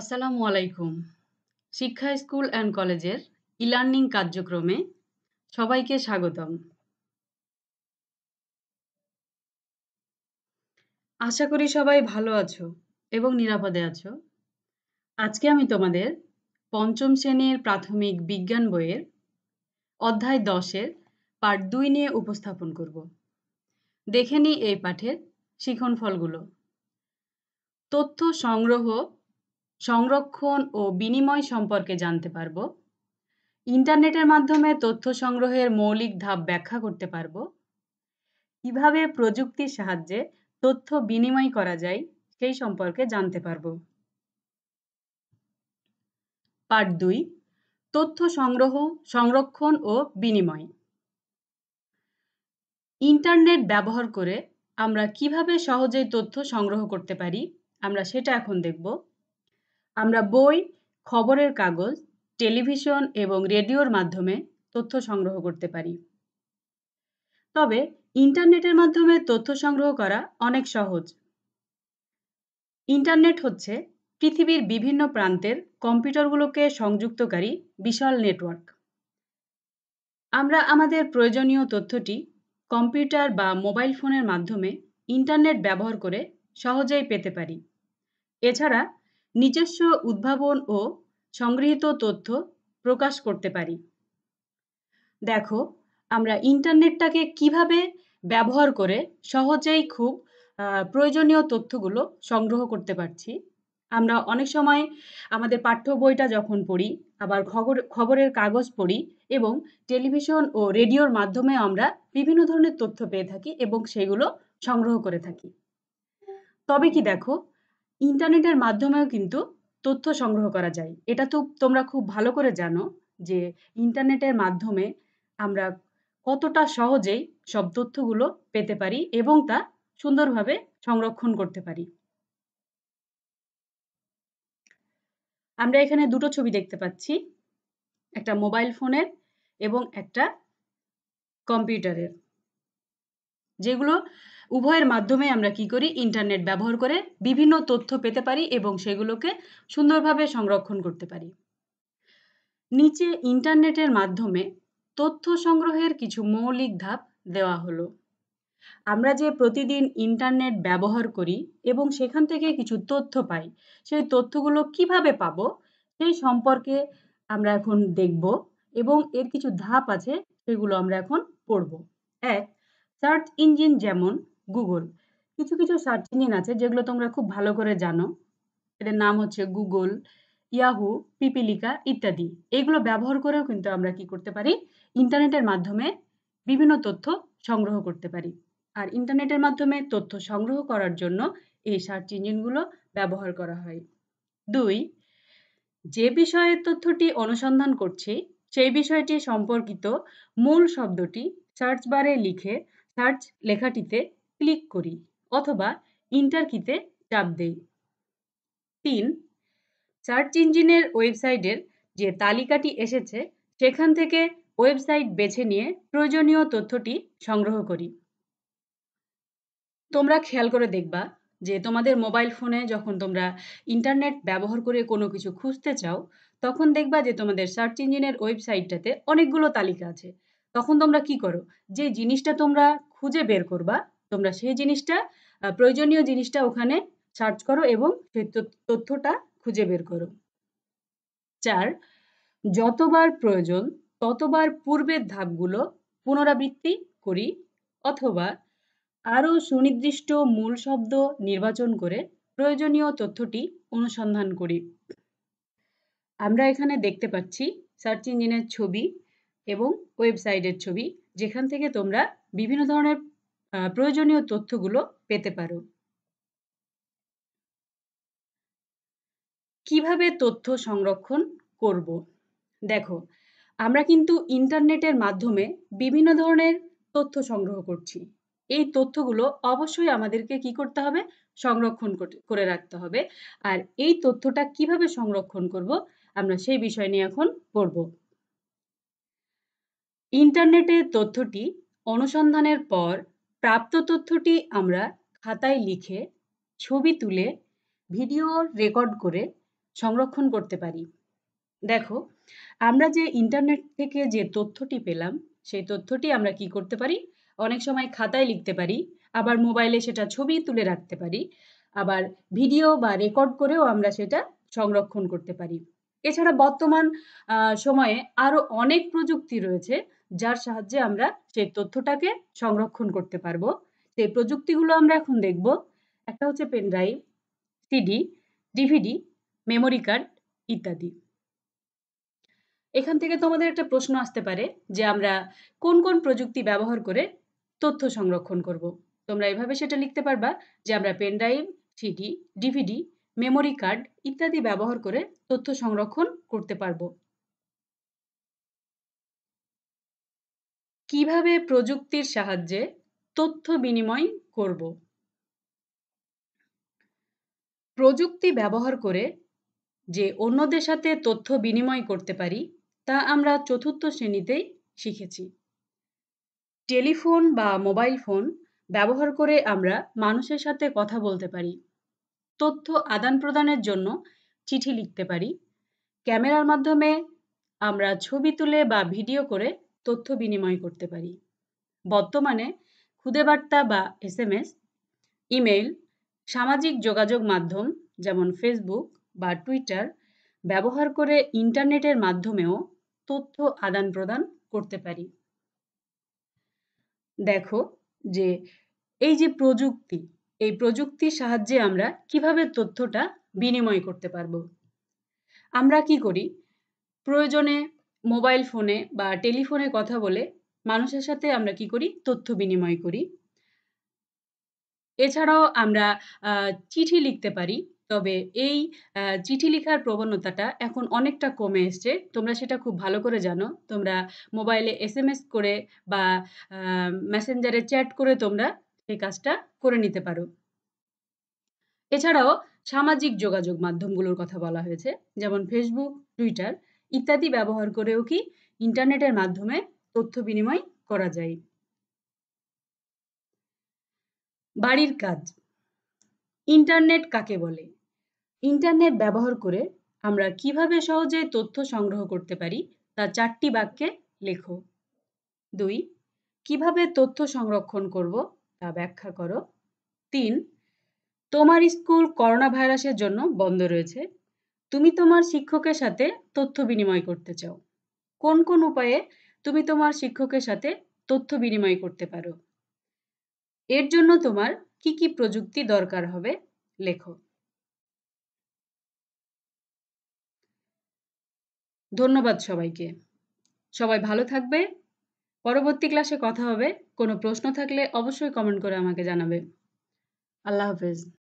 আসসালামু আলাইকুম শিক্ষা স্কুল অ্যান্ড কলেজের ইলার্নিং কার্যক্রমে সবাইকে স্বাগতম আশা করি সবাই ভালো আছো এবং নিরাপদে আছো আজকে আমি তোমাদের পঞ্চম শ্রেণীর প্রাথমিক বিজ্ঞান বইয়ের অধ্যায় দশের পার্ট দুই নিয়ে উপস্থাপন করব দেখে নিই এই পাঠের শিখনফলগুলো তথ্য সংগ্রহ সংরক্ষণ ও বিনিময় সম্পর্কে জানতে পারব ইন্টারনেটের মাধ্যমে তথ্য সংগ্রহের মৌলিক ধাপ ব্যাখ্যা করতে পারব কিভাবে প্রযুক্তির সাহায্যে তথ্য বিনিময় করা যায় সেই সম্পর্কে জানতে পারব পার্ট দুই তথ্য সংগ্রহ সংরক্ষণ ও বিনিময় ইন্টারনেট ব্যবহার করে আমরা কিভাবে সহজেই তথ্য সংগ্রহ করতে পারি আমরা সেটা এখন দেখব আমরা বই খবরের কাগজ টেলিভিশন এবং রেডিওর মাধ্যমে তথ্য সংগ্রহ করতে পারি তবে ইন্টারনেটের মাধ্যমে তথ্য সংগ্রহ করা অনেক সহজ ইন্টারনেট হচ্ছে পৃথিবীর বিভিন্ন প্রান্তের কম্পিউটারগুলোকে সংযুক্তকারী বিশাল নেটওয়ার্ক আমরা আমাদের প্রয়োজনীয় তথ্যটি কম্পিউটার বা মোবাইল ফোনের মাধ্যমে ইন্টারনেট ব্যবহার করে সহজেই পেতে পারি এছাড়া নিজস্ব উদ্ভাবন ও সংগৃহীত তথ্য প্রকাশ করতে পারি দেখো আমরা ইন্টারনেটটাকে কিভাবে ব্যবহার করে সহজেই খুব প্রয়োজনীয় তথ্যগুলো সংগ্রহ করতে পারছি আমরা অনেক সময় আমাদের পাঠ্য বইটা যখন পড়ি আবার খবর খবরের কাগজ পড়ি এবং টেলিভিশন ও রেডিওর মাধ্যমে আমরা বিভিন্ন ধরনের তথ্য পেয়ে থাকি এবং সেগুলো সংগ্রহ করে থাকি তবে কি দেখো ইন্টারনেটের মাধ্যমেও কিন্তু তথ্য সংগ্রহ করা যায় এটা তো তোমরা খুব ভালো করে জানো যে ইন্টারনেটের মাধ্যমে আমরা কতটা সহজেই সব তথ্যগুলো পেতে পারি এবং তা সুন্দরভাবে সংরক্ষণ করতে পারি আমরা এখানে দুটো ছবি দেখতে পাচ্ছি একটা মোবাইল ফোনের এবং একটা কম্পিউটারের যেগুলো উভয়ের মাধ্যমে আমরা কি করি ইন্টারনেট ব্যবহার করে বিভিন্ন তথ্য পেতে পারি এবং সেগুলোকে সুন্দরভাবে সংরক্ষণ করতে পারি নিচে ইন্টারনেটের মাধ্যমে তথ্য সংগ্রহের কিছু মৌলিক ধাপ দেওয়া হলো আমরা যে প্রতিদিন ইন্টারনেট ব্যবহার করি এবং সেখান থেকে কিছু তথ্য পাই সেই তথ্যগুলো কিভাবে পাবো সেই সম্পর্কে আমরা এখন দেখব এবং এর কিছু ধাপ আছে সেগুলো আমরা এখন পড়ব এক সার্চ ইঞ্জিন যেমন গুগল। কিছু, কিছু সার্চ ইঞ্জিন আছে যেগুলো তোমরা খুব ভালো করে জানো। এদের নাম হচ্ছে গুগল, ইয়াহু, পিপিলিকা ইত্যাদি। এগুলো ব্যবহার করেও কিন্তু আমরা কি করতে পারি ইন্টারনেটের মাধ্যমে বিভিন্ন তথ্য সংগ্রহ করতে পারি। আর ইন্টারনেটের মাধ্যমে তথ্য সংগ্রহ করার জন্য এই সার্চ ইঞ্জিনগুলো ব্যবহার করা হয়। দুই যে বিষয়ে তথ্যটি অনুসন্ধান করছি সেই বিষয়টি সম্পর্কিত মূল শব্দটি সার্চ বারে লিখে সার্চ লেখাটিতে ক্লিক করি অথবা ইন্টার কিতে চাপ দেই তিন সার্চ ইঞ্জিনের ওয়েবসাইটের যে তালিকাটি এসেছে সেখান থেকে ওয়েবসাইট বেছে নিয়ে প্রয়োজনীয় তথ্যটি সংগ্রহ করি তোমরা খেয়াল করে দেখবা যে তোমাদের মোবাইল ফোনে যখন তোমরা ইন্টারনেট ব্যবহার করে কোনো কিছু খুঁজতে চাও তখন দেখবা যে তোমাদের সার্চ ইঞ্জিনের ওয়েবসাইটটাতে অনেকগুলো তালিকা আছে তখন তোমরা কি করো যে জিনিসটা তোমরা খুঁজে বের করবা তোমরা সেই জিনিসটা প্রয়োজনীয় জিনিসটা ওখানে সার্চ করো এবং সেই তথ্যটা খুঁজে বের করো চার যতবার প্রয়োজন ততবার পূর্বের ধাপগুলো পুনরাবৃত্তি করি অথবা আরও সুনির্দিষ্ট মূল শব্দ নির্বাচন করে প্রয়োজনীয় তথ্যটি অনুসন্ধান করি আমরা এখানে দেখতে পাচ্ছি সার্চ ইঞ্জিনের ছবি এবং ওয়েবসাইটের ছবি যেখান থেকে তোমরা বিভিন্ন ধরনের প্রয়োজনীয় তথ্যগুলো পেতে পারো কিভাবে তথ্য সংরক্ষণ করব দেখো আমরা কিন্তু ইন্টারনেটের মাধ্যমে বিভিন্ন ধরনের তথ্য সংগ্রহ করছি এই তথ্যগুলো অবশ্যই আমাদেরকে কি করতে হবে সংরক্ষণ করে রাখতে হবে আর এই তথ্যটা কিভাবে সংরক্ষণ করব আমরা সেই বিষয় নিয়ে এখন পড়ব ইন্টারনেটে তথ্যটি অনুসন্ধানের পর প্রাপ্ত তথ্যটি আমরা খাতায় লিখে ছবি তুলে ভিডিও রেকর্ড করে সংরক্ষণ করতে পারি দেখো আমরা যে ইন্টারনেট থেকে যে তথ্যটি পেলাম সেই তথ্যটি আমরা কি করতে পারি অনেক সময় খাতায় লিখতে পারি আবার মোবাইলে সেটা ছবি তুলে রাখতে পারি আবার ভিডিও বা রেকর্ড করেও আমরা সেটা সংরক্ষণ করতে পারি এছাড়া বর্তমান সময়ে আরও অনেক প্রযুক্তি রয়েছে যার সাহায্যে আমরা সেই তথ্যটাকে সংরক্ষণ করতে পারবো সেই প্রযুক্তিগুলো আমরা এখন দেখব একটা হচ্ছে pen drive CD DVD memory card ইত্যাদি এখান থেকে তোমাদের একটা প্রশ্ন আসতে পারে যে আমরা কোন কোন প্রযুক্তি ব্যবহার করে তথ্য সংরক্ষণ করব। তোমরা এভাবে সেটা লিখতে পারবা যে আমরা pen drive CD DVD memory card ইত্যাদি ব্যবহার করে তথ্য সংরক্ষণ করতে পারবো কিভাবে প্রযুক্তির সাহায্যে তথ্য বিনিময় করব প্রযুক্তি ব্যবহার করে যে অন্যদের সাথে তথ্য বিনিময় করতে পারি তা আমরা চতুর্থ শ্রেণীতেই শিখেছি টেলিফোন বা মোবাইল ফোন ব্যবহার করে আমরা মানুষের সাথে কথা বলতে পারি তথ্য আদান প্রদানের জন্য চিঠি লিখতে পারি ক্যামেরার মাধ্যমে আমরা ছবি তুলে বা ভিডিও করে তথ্য বিনিময় করতে পারি বর্তমানে খুদে বার্তা বা এস এম এস ইমেইল সামাজিক যোগাযোগ মাধ্যম যেমন ফেসবুক বা টুইটার ব্যবহার করে ইন্টারনেটের মাধ্যমেও তথ্য আদান প্রদান করতে পারি দেখো যে এই যে প্রযুক্তি এই প্রযুক্তির সাহায্যে আমরা কিভাবে তথ্যটা বিনিময় করতে পারবো আমরা কি করি প্রয়োজনে মোবাইল ফোনে বা টেলিফোনে কথা বলে মানুষের সাথে আমরা কি করি তথ্য বিনিময় করি এছাড়াও আমরা চিঠি লিখতে পারি তবে এই চিঠি লেখার প্রবণতাটা এখন অনেকটা কমে এসছে তোমরা সেটা খুব ভালো করে জানো তোমরা মোবাইলে এস এম এস করে বা মেসেঞ্জারে চ্যাট করে তোমরা সেই কাজটা করে নিতে পারো এছাড়াও সামাজিক যোগাযোগ মাধ্যমগুলোর কথা বলা হয়েছে যেমন ফেসবুক টুইটার ইত্যাদি ব্যবহার করেও কি ইন্টারনেটের মাধ্যমে তথ্য বিনিময় করা যায় বাড়ির কাজ ইন্টারনেট কাকে বলে ইন্টারনেট ব্যবহার করে আমরা কিভাবে সহজে তথ্য সংগ্রহ করতে পারি তা চারটি বাক্যে লেখো দুই কিভাবে তথ্য সংরক্ষণ করব তা ব্যাখ্যা করো তিন তোমার স্কুল করোনা ভাইরাসের জন্য বন্ধ রয়েছে তুমি তোমার শিক্ষকের সাথে তথ্য বিনিময় করতে চাও কোন কোন উপায়ে তুমি তোমার শিক্ষকের সাথে তথ্য বিনিময় করতে পারো এর জন্য তোমার কি কি প্রযুক্তি দরকার হবে লেখো ধন্যবাদ সবাইকে সবাই ভালো থাকবে পরবর্তী ক্লাসে কথা হবে কোনো প্রশ্ন থাকলে অবশ্যই কমেন্ট করে আমাকে জানাবে আল্লাহ হাফেজ